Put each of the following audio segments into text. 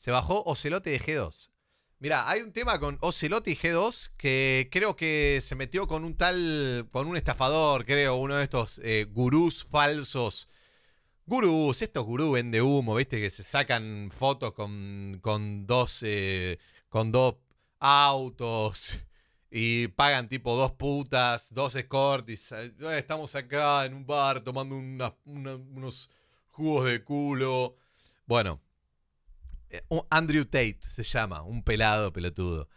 Se bajó Ocelote de G2. Mira, hay un tema con y G2 que creo que se metió con un tal, con un estafador, creo, uno de estos eh, gurús falsos. Gurús, estos gurús vende humo, viste, que se sacan fotos con, dos, eh, con dos autos y pagan tipo dos putas, dos escortis. Eh, estamos acá en un bar tomando unos jugos de culo. Bueno, eh, Andrew Tate se llama, un pelado pelotudo.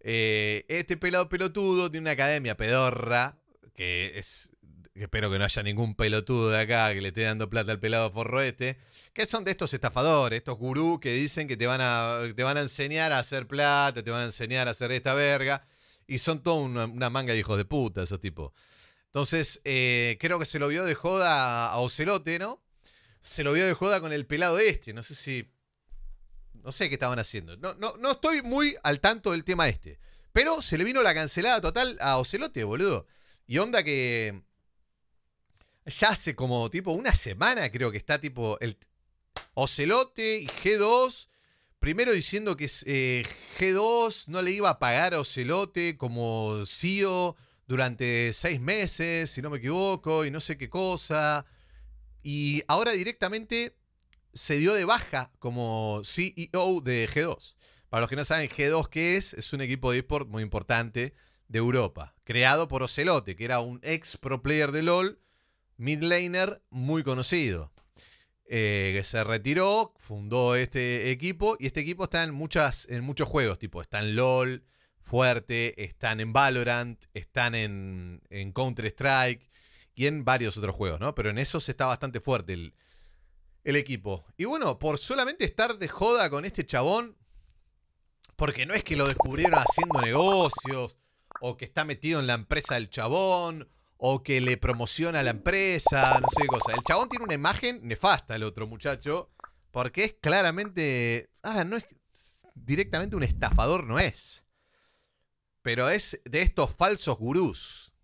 Eh, este pelado pelotudo tiene una academia pedorra, que es. espero que no haya ningún pelotudo de acá que le esté dando plata al pelado forro este, que son de estos estafadores, estos gurús que dicen que te van, a, te van a enseñar a hacer plata, te van a enseñar a hacer esta verga, y son toda una, manga de hijos de puta, esos tipos. Entonces, eh, creo que se lo vio de joda a Ocelote, ¿no? Se lo vio de joda con el pelado este, no sé si no sé qué estaban haciendo. No, no, no estoy muy al tanto del tema este. Pero se le vino la cancelada total a Ocelote, boludo. Y onda que. Ya hace como tipo una semana creo que está tipo el Ocelote y G2. Primero diciendo que eh, G2 no le iba a pagar a Ocelote como CEO durante seis meses, si no me equivoco, y no sé qué cosa. Y ahora directamente se dio de baja como CEO de G2. Para los que no saben, G2 qué es, es un equipo de eSport muy importante de Europa, creado por Ocelote, que era un ex pro player de LOL, mid laner muy conocido. Eh, que se retiró, fundó este equipo y este equipo está en, muchas, en muchos juegos, tipo está en LOL, Fuerte, están en Valorant, están en, en Counter-Strike y en varios otros juegos, ¿no? Pero en esos está bastante fuerte el, el equipo. Y bueno, por solamente estar de joda con este chabón, porque no es que lo descubrieron haciendo negocios, o que está metido en la empresa del chabón, o que le promociona la empresa, no sé qué cosa. El chabón tiene una imagen nefasta, el otro muchacho, porque es claramente. Ah, no es. Directamente un estafador no es. Pero es de estos falsos gurús.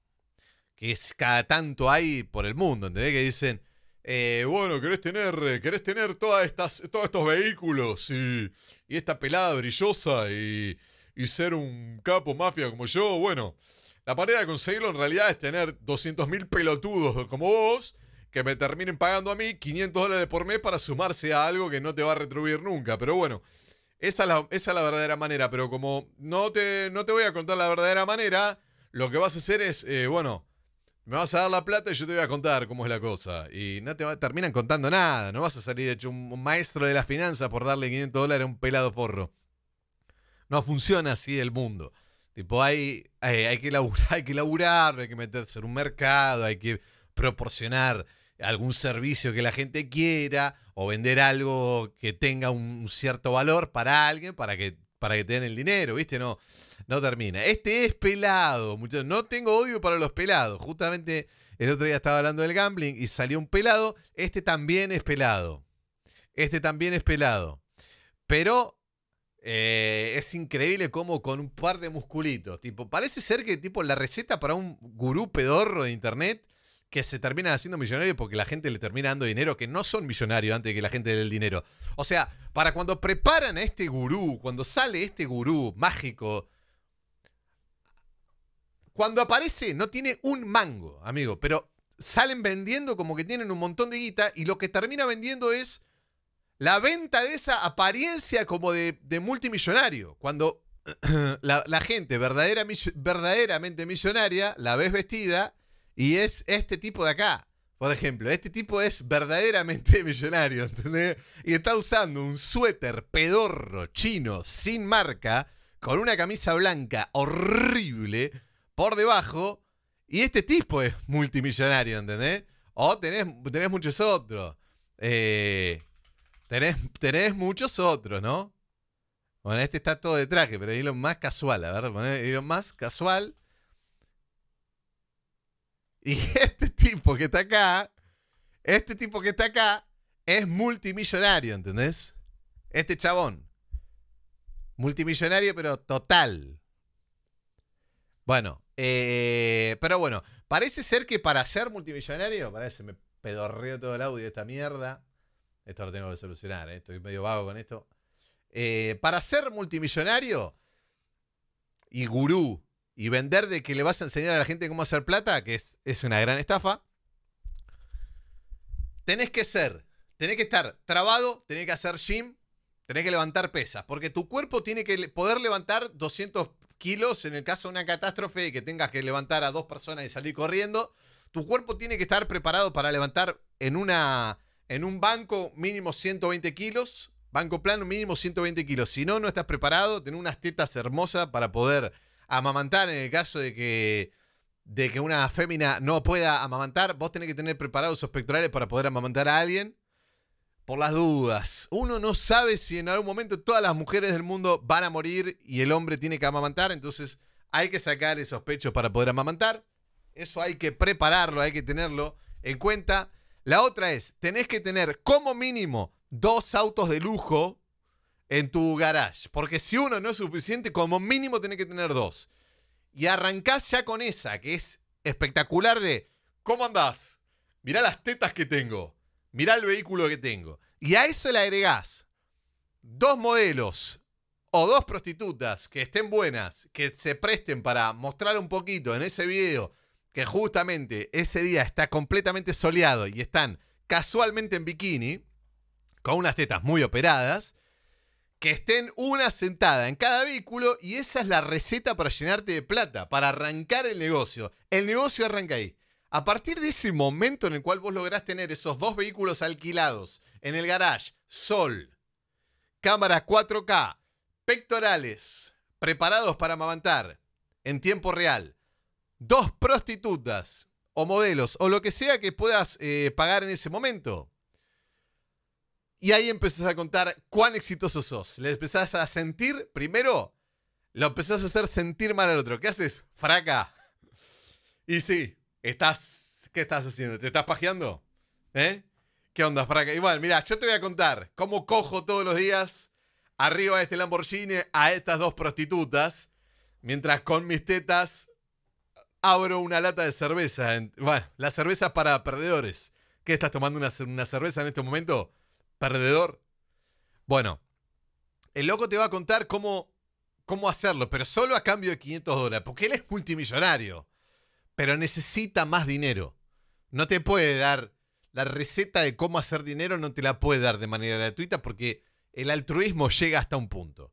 Que es, cada tanto hay por el mundo, ¿entendés? Que dicen eh, bueno, querés tener, querés tener todas estas, todos estos vehículos y, esta pelada brillosa y, ser un capo mafia como yo. Bueno, la manera de conseguirlo en realidad es tener 200.000 pelotudos como vos que me terminen pagando a mí 500 dólares por mes para sumarse a algo que no te va a retribuir nunca. Pero bueno, esa es la, verdadera manera. Pero como no te, no te voy a contar la verdadera manera, lo que vas a hacer es, eh, bueno, me vas a dar la plata y yo te voy a contar cómo es la cosa. Y no te terminan contando nada, no vas a salir hecho un maestro de las finanzas por darle 500 dólares a un pelado forro. No funciona así el mundo. Tipo, hay, hay, que laburar, hay que laburar, hay que meterse en un mercado, hay que proporcionar algún servicio que la gente quiera o vender algo que tenga un cierto valor para alguien para que para que te den el dinero, ¿viste? No, no termina. Este es pelado, muchachos. No tengo odio para los pelados. Justamente el otro día estaba hablando del gambling y salió un pelado. Este también es pelado. Este también es pelado. Pero eh, es increíble como con un par de musculitos. Tipo, parece ser que tipo la receta para un gurú pedorro de internet que se terminan haciendo millonarios porque la gente le termina dando dinero que no son millonarios antes de que la gente le dé el dinero. O sea, para cuando preparan a este gurú, cuando sale este gurú mágico, cuando aparece no tiene un mango, amigo, pero salen vendiendo como que tienen un montón de guita y lo que termina vendiendo es la venta de esa apariencia como de, multimillonario. Cuando la, gente verdaderamente millonaria la ves vestida y es este tipo de acá. Por ejemplo, este tipo es verdaderamente millonario, ¿entendés? Y está usando un suéter pedorro chino sin marca, con una camisa blanca horrible por debajo. Y este tipo es multimillonario, ¿entendés? O tenés, tenés muchos otros. Eh, tenés, tenés muchos otros, ¿no? Bueno, este está todo de traje, pero lo más casual, a ver, poné más casual. Y este tipo que está acá, este tipo que está acá, es multimillonario, ¿entendés? Este chabón. Multimillonario, pero total. Bueno, eh, pero bueno, parece ser que para ser multimillonario, parece, me pedorreo todo el audio de esta mierda. Esto lo tengo que solucionar, eh, estoy medio vago con esto. Eh, para ser multimillonario y gurú y vender de que le vas a enseñar a la gente cómo hacer plata, que es, es una gran estafa, tenés que ser, tenés que estar trabado, tenés que hacer gym, tenés que levantar pesas, porque tu cuerpo tiene que poder levantar 200 kilos en el caso de una catástrofe y que tengas que levantar a dos personas y salir corriendo. Tu cuerpo tiene que estar preparado para levantar en, una, en un banco mínimo 120 kilos, banco plano mínimo 120 kilos. Si no, no estás preparado, tenés unas tetas hermosas para poder amamantar en el caso de que, de que una fémina no pueda amamantar, vos tenés que tener preparados esos pectorales para poder amamantar a alguien. Por las dudas, uno no sabe si en algún momento todas las mujeres del mundo van a morir y el hombre tiene que amamantar, entonces hay que sacar esos pechos para poder amamantar. Eso hay que prepararlo, hay que tenerlo en cuenta. La otra es, tenés que tener como mínimo dos autos de lujo en tu garage. Porque si uno no es suficiente, como mínimo tenés que tener dos. Y arrancás ya con esa, que es espectacular de, ¿cómo andás? Mirá las tetas que tengo. Mirá el vehículo que tengo. Y a eso le agregás dos modelos o dos prostitutas que estén buenas, que se presten para mostrar un poquito en ese video que justamente ese día está completamente soleado y están casualmente en bikini, con unas tetas muy operadas, que estén una sentada en cada vehículo y esa es la receta para llenarte de plata, para arrancar el negocio. El negocio arranca ahí. A partir de ese momento en el cual vos lográs tener esos dos vehículos alquilados en el garage, sol, cámara 4K, pectorales, preparados para amamantar en tiempo real, dos prostitutas o modelos o lo que sea que puedas eh, pagar en ese momento, y ahí empezás a contar cuán exitoso sos. Le empezás a sentir, primero, lo empezás a hacer sentir mal al otro. ¿Qué haces? Fraca. Y sí, estás. ¿Qué estás haciendo? ¿Te estás pajeando? ¿Eh? ¿Qué onda, fraca? Igual, mira, yo te voy a contar cómo cojo todos los días arriba de este Lamborghini a estas dos prostitutas, mientras con mis tetas abro una lata de cerveza. Bueno, la cerveza para perdedores. ¿Qué estás tomando una cerveza en este momento? perdedor. Bueno, el loco te va a contar cómo, cómo hacerlo, pero solo a cambio de 500 dólares, porque él es multimillonario, pero necesita más dinero. No te puede dar la receta de cómo hacer dinero, no te la puede dar de manera gratuita porque el altruismo llega hasta un punto.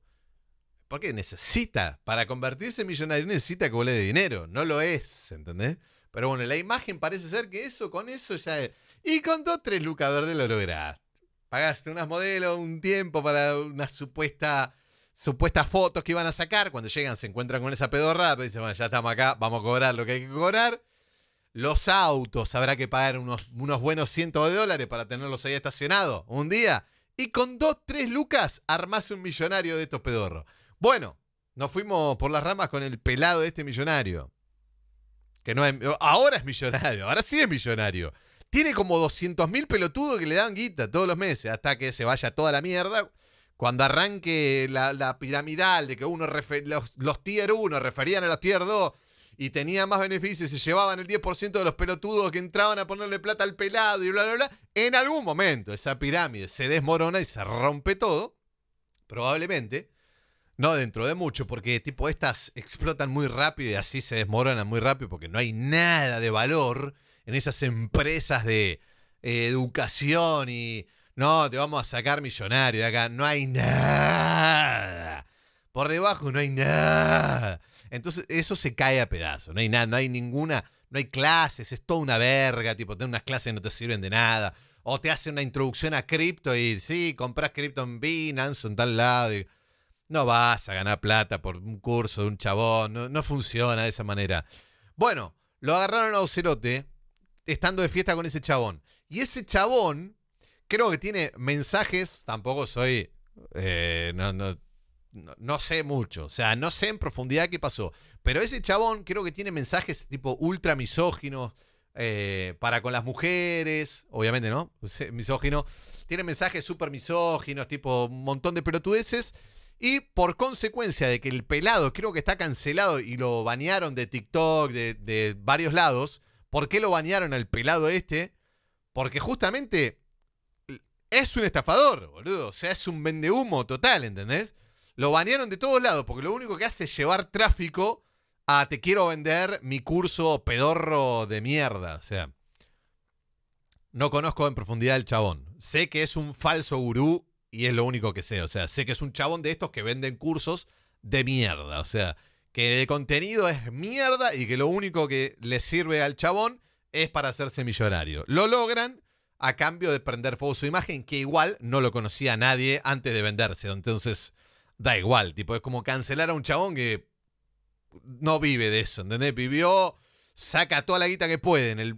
Porque necesita, para convertirse en millonario necesita que de dinero, no lo es, ¿entendés? Pero bueno, la imagen parece ser que eso, con eso ya es. Y con dos, tres lucadores verdes lo Pagaste unas modelos, un tiempo para unas supuesta supuestas fotos que iban a sacar. Cuando llegan, se encuentran con esa pedorra. Pues dicen, bueno, ya estamos acá, vamos a cobrar lo que hay que cobrar. Los autos, habrá que pagar unos, unos buenos cientos de dólares para tenerlos ahí estacionados un día. Y con dos, tres lucas, armás un millonario de estos pedorros. Bueno, nos fuimos por las ramas con el pelado de este millonario. Que no ahora es millonario, ahora sí es millonario. Tiene como 200.000 pelotudos que le dan guita todos los meses hasta que se vaya toda la mierda. Cuando arranque la, piramidal de que uno los, tier 1 referían a los tier 2 y tenía más beneficios y llevaban el 10% de los pelotudos que entraban a ponerle plata al pelado y bla, bla, bla, en algún momento esa pirámide se desmorona y se rompe todo, probablemente. No dentro de mucho, porque tipo estas explotan muy rápido y así se desmoronan muy rápido porque no hay nada de valor en esas empresas de eh, educación y no, te vamos a sacar millonario de acá. No hay nada. Por debajo no hay nada. Entonces eso se cae a pedazos. No hay nada, no hay ninguna, no hay clases, es toda una verga, tipo, tener unas clases que no te sirven de nada. O te hacen una introducción a cripto y sí, compras cripto en Binance, en tal lado. no vas a ganar plata por un curso de un chabón, no, funciona de esa manera. Bueno, lo agarraron a Ocelote estando de fiesta con ese chabón. Y ese chabón creo que tiene mensajes, tampoco soy, eh, no, no, no, sé mucho, o sea, no sé en profundidad qué pasó, pero ese chabón creo que tiene mensajes tipo ultra misóginos. Eh, para con las mujeres, obviamente, ¿no? Misógino. Tiene mensajes súper misóginos, tipo un montón de pelotudeces. Y por consecuencia de que el pelado creo que está cancelado y lo banearon de TikTok, de, de varios lados, ¿Por qué lo bañaron al pelado este? Porque justamente es un estafador, boludo. O sea, es un vendehumo total, ¿entendés? Lo bañaron de todos lados porque lo único que hace es llevar tráfico a te quiero vender mi curso pedorro de mierda. O sea, no conozco en profundidad el chabón. Sé que es un falso gurú y es lo único que sé. O sea, sé que es un chabón de estos que venden cursos de mierda. O sea, que el contenido es mierda y que lo único que le sirve al chabón es para hacerse millonario. Lo logran a cambio de prender fuego su imagen, que igual no lo conocía nadie antes de venderse. Entonces, da igual, tipo, es como cancelar a un chabón que no vive de eso, ¿entendés? Vivió, saca toda la guita que puede en el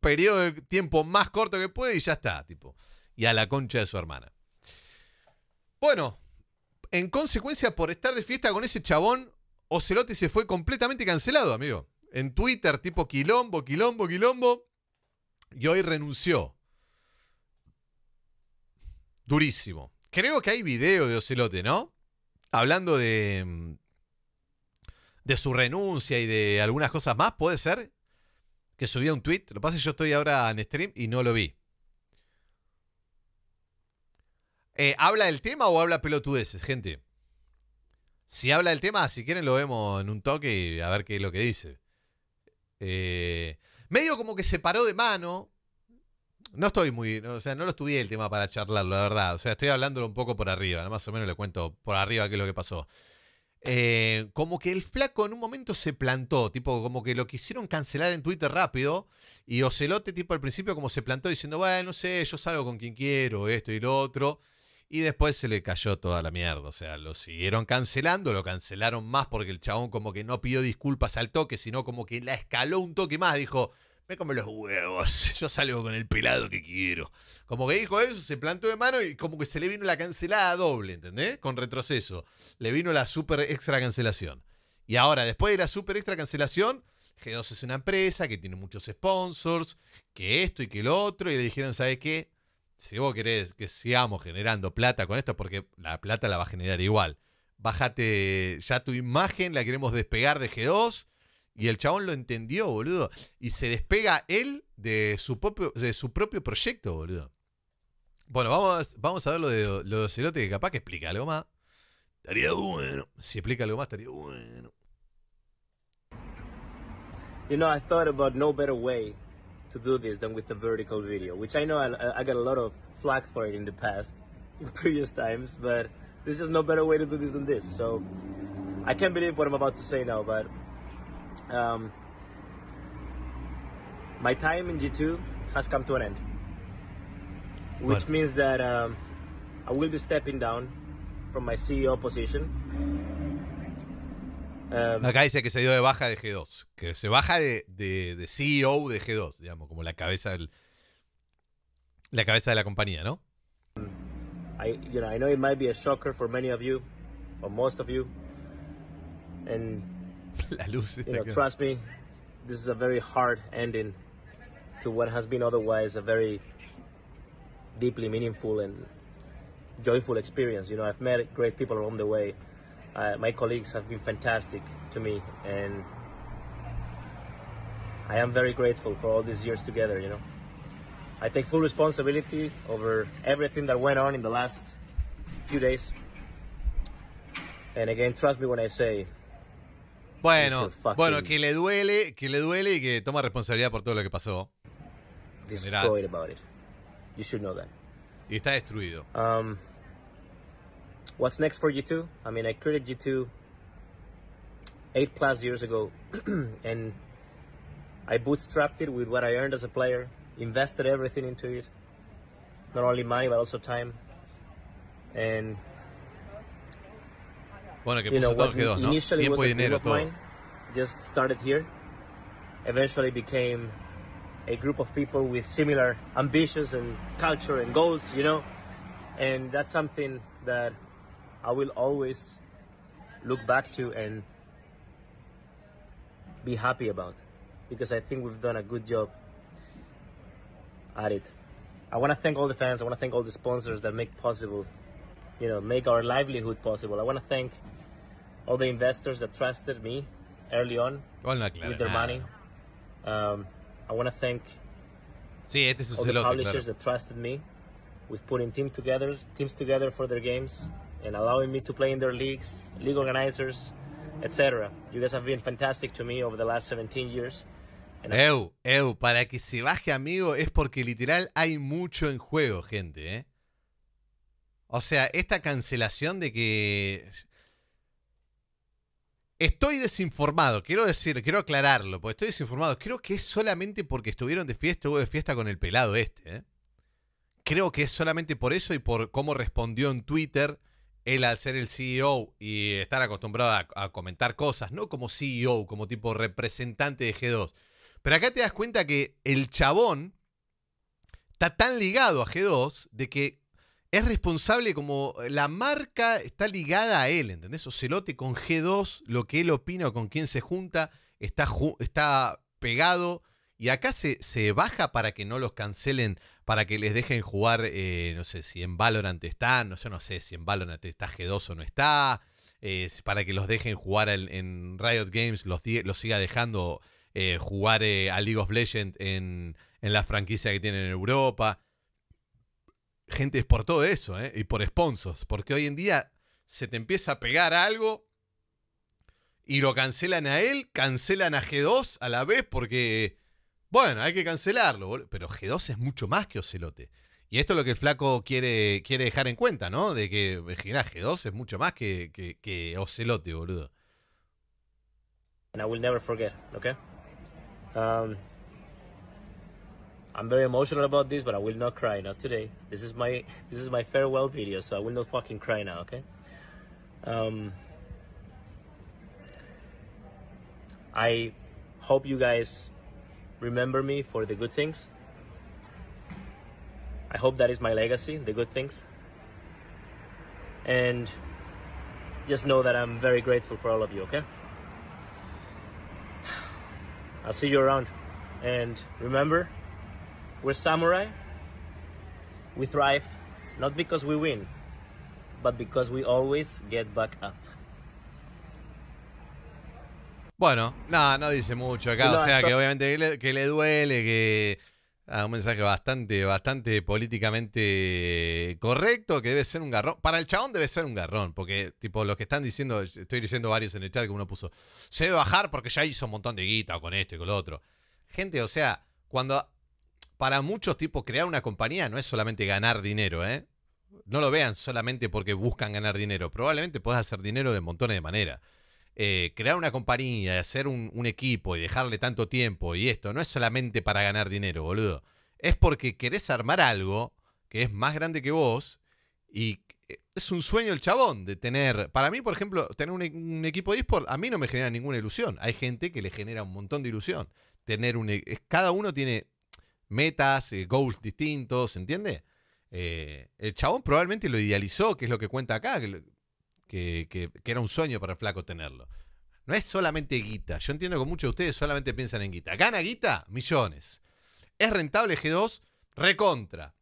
periodo de tiempo más corto que puede y ya está, tipo. Y a la concha de su hermana. Bueno, en consecuencia, por estar de fiesta con ese chabón, Ocelote se fue completamente cancelado, amigo. En Twitter, tipo quilombo, quilombo, quilombo. Y hoy renunció. Durísimo. Creo que hay video de Ocelote, ¿no? Hablando de. Mm, de su renuncia y de algunas cosas más, ¿puede ser? Que subía un tweet. Lo que pasa es que yo estoy ahora en stream y no lo vi. Eh, ¿Habla del tema o habla pelotudeces, gente? Si habla del tema, si quieren lo vemos en un toque y a ver qué es lo que dice. Eh, medio como que se paró de mano. No estoy muy, o sea, no lo estudié el tema para charlarlo, la verdad. O sea, estoy hablándolo un poco por arriba, más o menos le cuento por arriba qué es lo que pasó. Eh, como que el flaco en un momento se plantó, tipo, como que lo quisieron cancelar en Twitter rápido. Y Ocelote, tipo, al principio, como se plantó diciendo, bueno, no sé, yo salgo con quien quiero, esto y lo otro. Y después se le cayó toda la mierda. O sea, lo siguieron cancelando, lo cancelaron más porque el chabón como que no pidió disculpas al toque, sino como que la escaló un toque más. Dijo, me come los huevos, yo salgo con el pelado que quiero. Como que dijo eso, se plantó de mano y como que se le vino la cancelada doble, ¿entendés? Con retroceso. Le vino la super extra cancelación. Y ahora, después de la super extra cancelación, G2 es una empresa que tiene muchos sponsors, que esto y que lo otro, y le dijeron, ¿sabes qué? si vos querés que sigamos generando plata con esto, porque la plata la va a generar igual. Bájate ya tu imagen, la queremos despegar de G2. Y el chabón lo entendió, boludo. Y se despega él de su propio, de su propio proyecto, boludo. Bueno, vamos, vamos a ver lo de, lo de que capaz que explica algo más. Estaría bueno. Si explica algo más, estaría bueno. You know, I thought about no better way to do this than with a vertical video, which I know I, I got a lot of flack for it in the past, in previous times, but there's just no better way to do this than this. So I can't believe what I'm about to say now, but um, my time in G2 has come to an end, which what? means that um, I will be stepping down from my CEO position Um, Acá dice que se dio de baja de G2, que se baja de, de, de CEO de G2, digamos, como la cabeza del, la cabeza de la compañía, ¿no? I, you know, I know it might be a shocker for many of you, or most of you, and la luz you know, trust me, this is a very hard ending to what has been otherwise a very deeply meaningful and joyful experience. You know, I've met great people along the way. uh, my colleagues have been fantastic to me and I am very grateful for all these years together, you know. I take full responsibility over everything that went on in the last few days. And again, trust me when I say Bueno, bueno, que le duele, que le duele y que toma responsabilidad por todo lo que pasó. Destroyed about it. You should know that. Y está destruido. Um, What's next for you 2 I mean, I created G2 eight plus years ago, and I bootstrapped it with what I earned as a player, invested everything into it, not only money but also time. And bueno, que you know, what quedó, initially Tiempo was a dinero, of mine, just started here, eventually became a group of people with similar ambitions and culture and goals, you know, and that's something that I will always look back to and be happy about because I think we've done a good job at it. I want to thank all the fans. I want to thank all the sponsors that make possible, you know, make our livelihood possible. I want to thank all the investors that trusted me early on well, with their money. Um, I want to thank sí, este all the publishers claro. that trusted me with putting team together, teams together for their games. and allowing me to play in their leagues, league organizers, etc. You guys have been fantastic to me over the 17 years. para que se baje, amigo, es porque literal hay mucho en juego, gente. ¿eh? O sea, esta cancelación de que. Estoy desinformado, quiero decir, quiero aclararlo, porque estoy desinformado. Creo que es solamente porque estuvieron de fiesta, hubo de fiesta con el pelado este. ¿eh? Creo que es solamente por eso y por cómo respondió en Twitter él al ser el CEO y estar acostumbrado a, comentar cosas, no como CEO, como tipo representante de G2. Pero acá te das cuenta que el chabón está tan ligado a G2 de que es responsable como la marca está ligada a él, ¿entendés? Ocelote con G2, lo que él opina o con quién se junta, está, está pegado y acá se, baja para que no los cancelen, para que les dejen jugar, no sé si en Valorant están, no sé, no sé si en Valorant está G2 o no está, eh, para que los dejen jugar en, Riot Games, los, los siga dejando eh, jugar eh, a League of Legends en, la franquicia que tienen en Europa. Gente, es por todo eso, y por sponsors, porque hoy en día se te empieza a pegar algo y lo cancelan a él, cancelan a G2 a la vez porque bueno, hay que cancelarlo, boludo. Pero G2 es mucho más que Ocelote. Y esto es lo que el flaco quiere, quiere dejar en cuenta, ¿no? De que G2 es mucho más que, Ocelote, boludo. And I will never forget, okay? Um, I'm very emotional about this, but I will not cry, not today. This is my this is my farewell video, so I will not fucking cry now, okay? Um, I hope you guys remember me for the good things. I hope that is my legacy, the good things. And just know that I'm very grateful for all of you, okay? I'll see you around. And remember, we're samurai. We thrive not because we win, but because we always get back up. Bueno, no, no dice mucho acá. o sea, que obviamente que le, duele, que. es ah, un mensaje bastante, bastante políticamente correcto, que debe ser un garrón. Para el chabón debe ser un garrón, porque tipo los que están diciendo, estoy diciendo varios en el chat que uno puso, se debe bajar porque ya hizo un montón de guita con esto y con lo otro. Gente, o sea, cuando para muchos tipos crear una compañía no es solamente ganar dinero, ¿eh? No lo vean solamente porque buscan ganar dinero. Probablemente puedes hacer dinero de montones de maneras. Eh, crear una compañía, hacer un, equipo y dejarle tanto tiempo y esto, no es solamente para ganar dinero, boludo. Es porque querés armar algo que es más grande que vos y es un sueño el chabón de tener. Para mí, por ejemplo, tener un, equipo de eSport a mí no me genera ninguna ilusión. Hay gente que le genera un montón de ilusión. Tener un, e, cada uno tiene metas, eh, goals distintos, ¿entiendes? Eh, el chabón probablemente lo idealizó, que es lo que cuenta acá que, era un sueño para el flaco tenerlo. No es solamente guita. Yo entiendo que muchos de ustedes solamente piensan en guita. ¿Gana guita? Millones. ¿Es rentable G2? Recontra.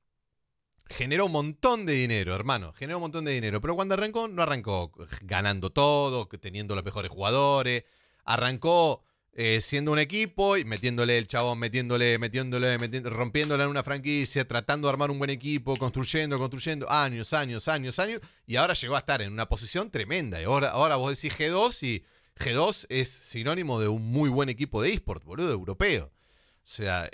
Generó un montón de dinero, hermano. Generó un montón de dinero. Pero cuando arrancó, no arrancó ganando todo, teniendo los mejores jugadores. Arrancó eh, siendo un equipo y metiéndole el chabón, metiéndole, metiéndole, metiéndole, rompiéndole en una franquicia, tratando de armar un buen equipo, construyendo, construyendo, años, años, años, años, y ahora llegó a estar en una posición tremenda. Y ahora, ahora vos decís G2 y G2 es sinónimo de un muy buen equipo de eSport, boludo, europeo. O sea,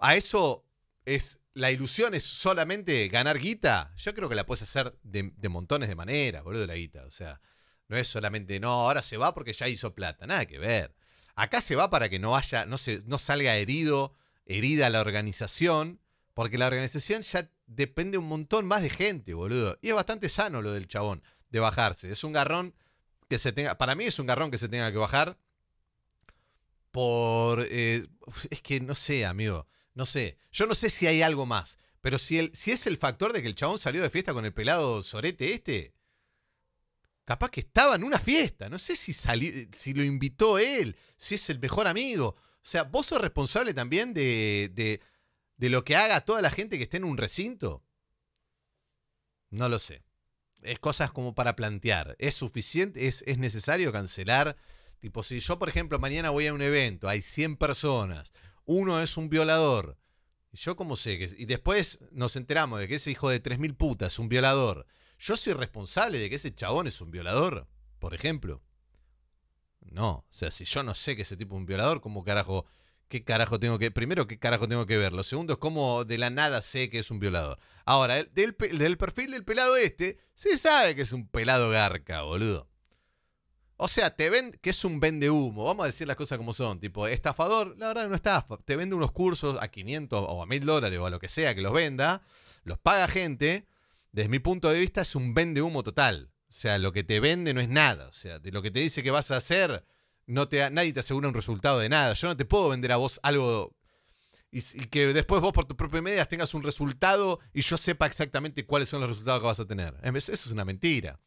a eso es la ilusión es solamente ganar guita. Yo creo que la puedes hacer de, montones de maneras, boludo, la guita. O sea, no es solamente, no, ahora se va porque ya hizo plata. Nada que ver. Acá se va para que no haya, no, se, no salga herido, herida la organización, porque la organización ya depende un montón más de gente, boludo. Y es bastante sano lo del chabón, de bajarse. Es un garrón que se tenga. Para mí es un garrón que se tenga que bajar. Por. Eh, es que no sé, amigo. No sé. Yo no sé si hay algo más. Pero si, el, si es el factor de que el chabón salió de fiesta con el pelado sorete este. Capaz que estaba en una fiesta. No sé si, si lo invitó él, si es el mejor amigo. O sea, vos sos responsable también de, de, de lo que haga toda la gente que esté en un recinto. No lo sé. Es cosas como para plantear. ¿Es suficiente? ¿Es, es necesario cancelar? Tipo, si yo, por ejemplo, mañana voy a un evento, hay 100 personas, uno es un violador. y Yo cómo sé que... Y después nos enteramos de que ese hijo de 3.000 putas es un violador yo soy responsable de que ese chabón es un violador, por ejemplo. No, o sea, si yo no sé que ese tipo es un violador, ¿cómo carajo? ¿Qué carajo tengo que.? Primero, ¿qué carajo tengo que ver? Lo segundo es cómo de la nada sé que es un violador. Ahora, del, perfil del pelado este, se sabe que es un pelado garca, boludo. O sea, te ven que es un vende humo. Vamos a decir las cosas como son. Tipo, estafador, la verdad no estafa. Te vende unos cursos a 500 o a 1000 dólares o a lo que sea que los venda. Los paga gente desde mi punto de vista, es un vende humo total. O sea, lo que te vende no es nada. O sea, de lo que te dice que vas a hacer, no te, nadie te asegura un resultado de nada. Yo no te puedo vender a vos algo y, que después vos por tus propias medias, tengas un resultado y yo sepa exactamente cuáles son los resultados que vas a tener. Eso es una mentira.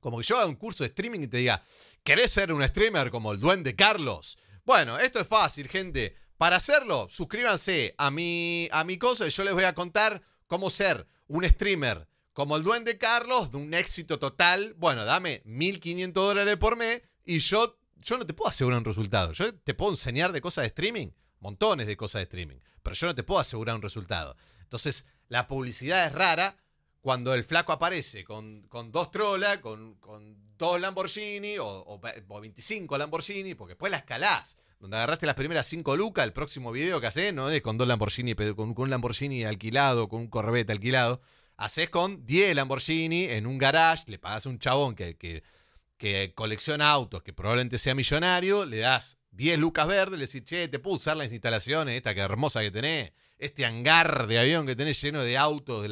Como que yo haga un curso de streaming y te diga, ¿querés ser un streamer como el duende Carlos? Bueno, esto es fácil, gente. Para hacerlo, suscríbanse a mi, a mi cosa y yo les voy a contar cómo ser un streamer como el duende Carlos, de un éxito total, bueno, dame 1.500 dólares por mes y yo, yo no te puedo asegurar un resultado. Yo te puedo enseñar de cosas de streaming, montones de cosas de streaming, pero yo no te puedo asegurar un resultado. Entonces, la publicidad es rara cuando el flaco aparece con, dos trolas, con, con, dos Lamborghini o, 25 Lamborghini, porque después la escalás donde agarraste las primeras 5 lucas, el próximo video que haces no es con dos Lamborghini, con, un Lamborghini alquilado, con un Corvette alquilado, haces con 10 Lamborghini en un garage, le pagas a un chabón que, que, colecciona autos, que probablemente sea millonario, le das 10 lucas verdes, le decís, che, te puedo usar las instalaciones, esta que hermosa que tenés, este hangar de avión que tenés lleno de autos,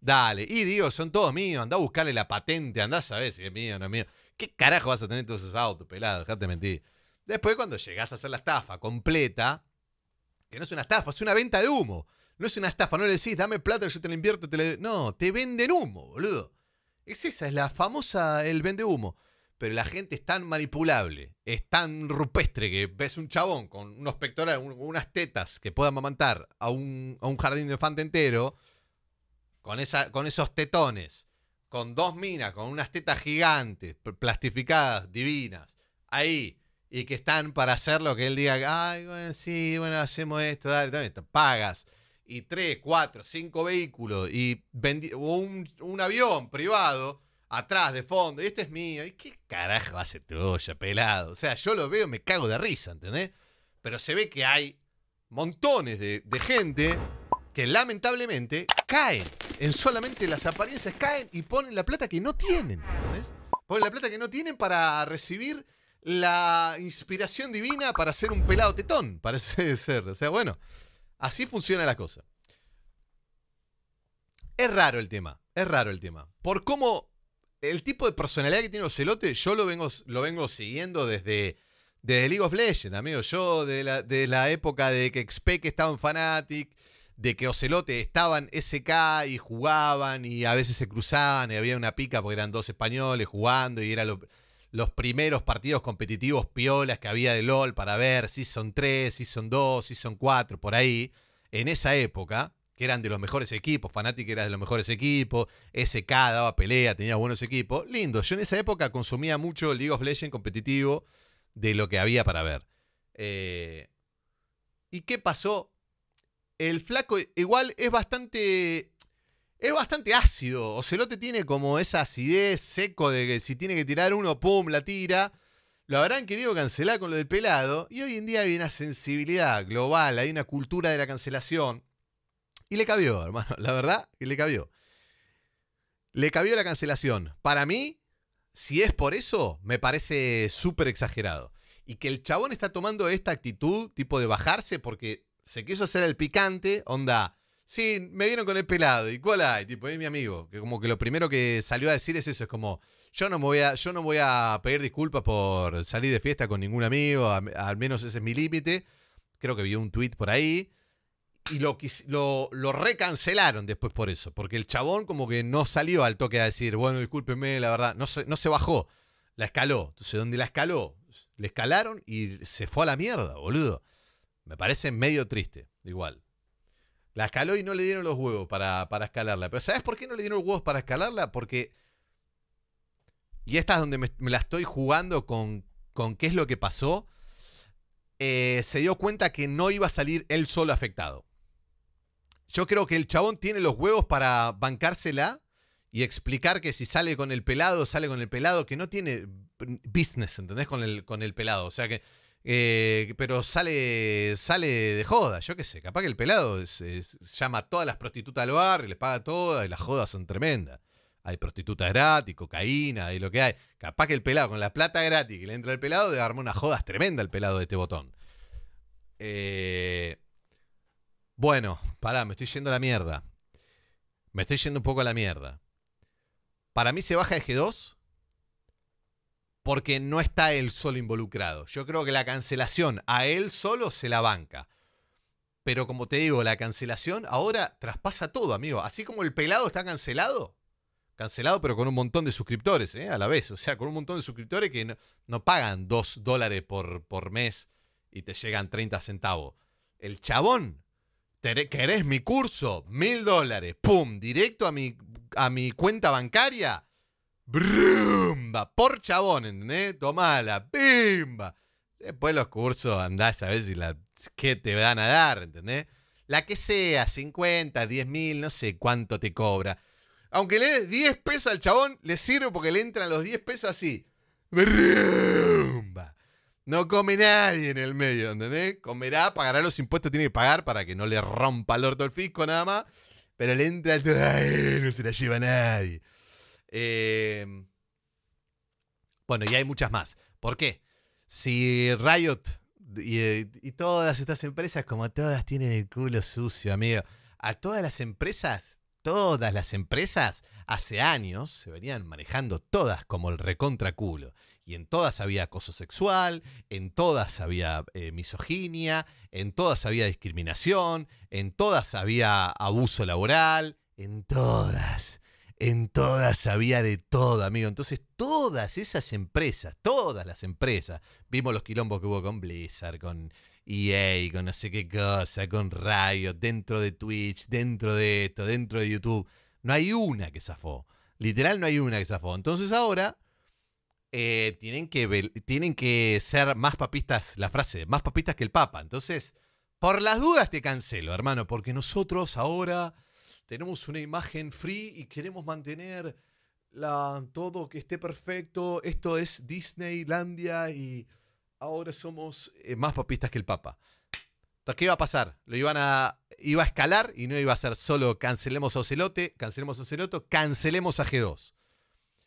dale. Y digo, son todos míos, andá a buscarle la patente, andá a saber si es mío o no es mío. ¿Qué carajo vas a tener todos esos autos, pelado? Dejate mentir. Después, cuando llegás a hacer la estafa completa, que no es una estafa, es una venta de humo. No es una estafa, no le decís, dame plata, yo te la invierto, te No, te venden humo, boludo. Es esa, es la famosa el vende humo. Pero la gente es tan manipulable, es tan rupestre que ves un chabón con unos pectorales, unas tetas que puedan amamantar a un, a un jardín de infante entero, con, esa, con esos tetones, con dos minas, con unas tetas gigantes, plastificadas, divinas, ahí, y que están para hacer lo que él diga, ay, bueno, sí, bueno, hacemos esto, dale, también, pagas y tres, cuatro, cinco vehículos y un, avión privado atrás de fondo, y este es mío, ¿y qué carajo hace este ya pelado? O sea, yo lo veo, me cago de risa, ¿entendés? Pero se ve que hay montones de, gente que lamentablemente caen en solamente las apariencias, caen y ponen la plata que no tienen, ¿entendés? Ponen la plata que no tienen para recibir la inspiración divina para ser un pelado tetón, parece ser. O sea, bueno. Así funciona la cosa. Es raro el tema, es raro el tema. Por cómo el tipo de personalidad que tiene Ocelote, yo lo vengo, lo vengo siguiendo desde, desde League of Legends, amigo. Yo de la, época de que XP que estaba en Fnatic, de que Ocelote estaban SK y jugaban y a veces se cruzaban y había una pica porque eran dos españoles jugando y era lo los primeros partidos competitivos piolas que había de LOL para ver si son 3, si son 2, si son 4, por ahí, en esa época, que eran de los mejores equipos, Fanatic era de los mejores equipos, SK daba pelea, tenía buenos equipos, lindo. Yo en esa época consumía mucho League of Legends competitivo de lo que había para ver. Eh, ¿Y qué pasó? El flaco igual es bastante es bastante ácido. Ocelote tiene como esa acidez seco de que si tiene que tirar uno, pum, la tira. Lo habrán querido cancelar con lo del pelado. Y hoy en día hay una sensibilidad global, hay una cultura de la cancelación. Y le cabió, hermano. La verdad, y le cabió. Le cabió la cancelación. Para mí, si es por eso, me parece súper exagerado. Y que el chabón está tomando esta actitud, tipo de bajarse, porque se quiso hacer el picante, onda, sí, me vieron con el pelado, ¿y cuál hay? Tipo, es mi amigo, que como que lo primero que salió a decir es eso, es como, yo no, me voy, a, yo no voy a pedir disculpas por salir de fiesta con ningún amigo, al menos ese es mi límite. Creo que vio un tweet por ahí. Y lo, lo, recancelaron después por eso, porque el chabón como que no salió al toque a decir, bueno, discúlpeme, la verdad, no se, no se bajó, la escaló. Entonces, ¿dónde la escaló, le escalaron y se fue a la mierda, boludo. Me parece medio triste, igual. La escaló y no le dieron los huevos para, escalarla. Pero ¿sabes por qué no le dieron los huevos para escalarla? Porque... Y esta es donde me, la estoy jugando con, qué es lo que pasó. Eh, se dio cuenta que no iba a salir él solo afectado. Yo creo que el chabón tiene los huevos para bancársela y explicar que si sale con el pelado, sale con el pelado, que no tiene business, ¿entendés? Con con el pelado. O sea que eh, pero sale, sale de joda, yo qué sé. Capaz que el pelado llama a todas las prostitutas al bar y les paga todas y las jodas son tremendas. Hay prostitutas gratis, cocaína, y lo que hay. Capaz que el pelado con la plata gratis que le entra el pelado de arma unas jodas tremendas Al pelado de este botón. Eh, bueno, pará, me estoy yendo a la mierda. Me estoy yendo un poco a la mierda. Para mí se baja de G2 porque no está él solo involucrado. Yo creo que la cancelación a él solo se la banca. Pero como te digo, la cancelación ahora traspasa todo, amigo. Así como el pelado está cancelado, cancelado pero con un montón de suscriptores ¿eh? a la vez. O sea, con un montón de suscriptores que no, pagan dos dólares por, por mes y te llegan 30 centavos. El chabón, ¿querés mi curso? Mil dólares. ¡Pum! Directo a mi, a mi cuenta bancaria Brumba, por chabón, ¿entendés? Tomala, bimba. Después los cursos andás a ver si la, qué te van a dar, ¿entendés? La que sea, 50, 10 mil, no sé cuánto te cobra. Aunque le des 10 pesos al chabón, le sirve porque le entran los 10 pesos así. Brumba. No come nadie en el medio, ¿entendés? Comerá, pagará los impuestos, tiene que pagar para que no le rompa el orto el fisco nada más. Pero le entra el... no se la lleva nadie. Em, bueno, y hay muchas más. ¿Por qué? Si Riot eh, y, todas estas empresas, como todas, tienen el culo sucio, amigo. A todas las empresas, todas las empresas, hace años se venían manejando todas como el recontraculo. Y en todas había acoso sexual, en todas había eh, misoginia, en todas había discriminación, en todas había abuso laboral, en todas en todas había de todo, amigo. Entonces, todas esas empresas, todas las empresas, vimos los quilombos que hubo con Blizzard, con EA, con no sé qué cosa, con Riot, dentro de Twitch, dentro de esto, dentro de YouTube. No hay una que zafó. Literal, no hay una que zafó. Entonces, ahora eh, tienen, que, tienen que ser más papistas, la frase, más papistas que el Papa. Entonces, por las dudas te cancelo, hermano, porque nosotros ahora tenemos una imagen free y queremos mantener todo que esté perfecto. Esto es Disneylandia y ahora somos eh, más papistas que el Papa. Entonces, ¿Qué iba a pasar? Lo iban a. iba a escalar y no iba a ser solo cancelemos a Ocelote, cancelemos a Oceloto, cancelemos a G2.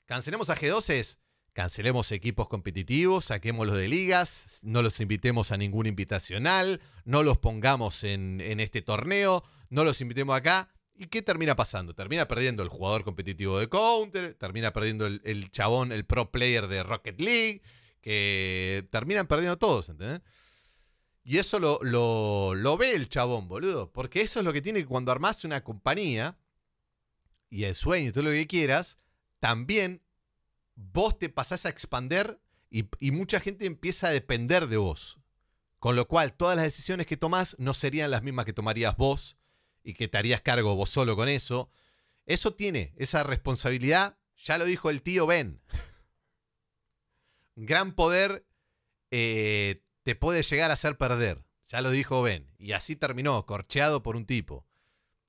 Cancelemos a G2 es cancelemos equipos competitivos, saquémoslos de ligas, no los invitemos a ningún invitacional, no los pongamos en este torneo, no los invitemos acá. ¿Y qué termina pasando? Termina perdiendo el jugador competitivo de Counter, termina perdiendo el, chabón, el pro player de Rocket League, que terminan perdiendo todos, ¿entendés? Y eso lo, ve el chabón, boludo. Porque eso es lo que tiene que cuando armás una compañía y el sueño, todo lo que quieras, también vos te pasás a expander y, y, mucha gente empieza a depender de vos. Con lo cual, todas las decisiones que tomás no serían las mismas que tomarías vos y que te harías cargo vos solo con eso. Eso tiene esa responsabilidad, ya lo dijo el tío Ben. Gran poder eh, te puede llegar a hacer perder, ya lo dijo Ben. Y así terminó, corcheado por un tipo,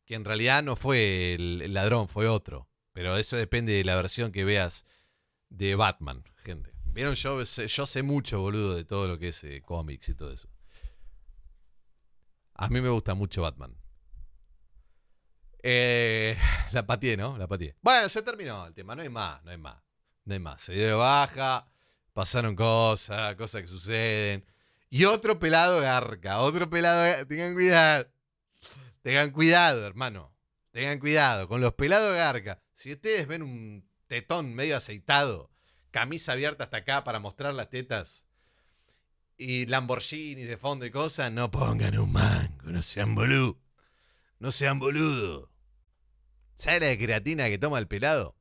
que en realidad no fue el, ladrón, fue otro. Pero eso depende de la versión que veas de Batman, gente. Vieron, yo, yo sé mucho, boludo, de todo lo que es eh, cómics y todo eso. A mí me gusta mucho Batman. Eh, la pateé, ¿no? La Bueno, se terminó el tema, no hay más, no hay más. No hay más. Se dio de baja, pasaron cosas, cosas que suceden. Y otro pelado de arca, otro pelado de... Tengan cuidado. Tengan cuidado, hermano. Tengan cuidado con los pelados de arca. Si ustedes ven un tetón medio aceitado, camisa abierta hasta acá para mostrar las tetas y Lamborghini de fondo y cosas, no pongan un mango, no sean boludo. No sean boludo. ¿Sabes la creatina que toma el pelado?